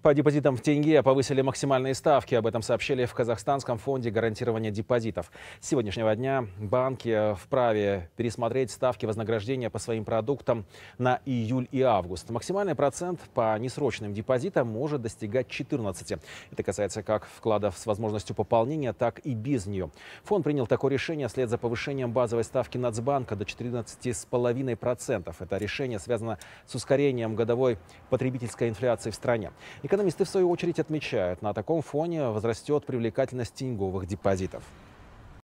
По депозитам в тенге повысили максимальные ставки. Об этом сообщили в Казахстанском фонде гарантирования депозитов. С сегодняшнего дня банки вправе пересмотреть ставки вознаграждения по своим продуктам на июль и август. Максимальный процент по несрочным депозитам может достигать 14. Это касается как вкладов с возможностью пополнения, так и без нее. Фонд принял такое решение вслед за повышением базовой ставки Нацбанка до 14,5%. Это решение связано с ускорением годовой потребительской инфляции в стране. Экономисты, в свою очередь, отмечают, на таком фоне возрастет привлекательность тенговых депозитов.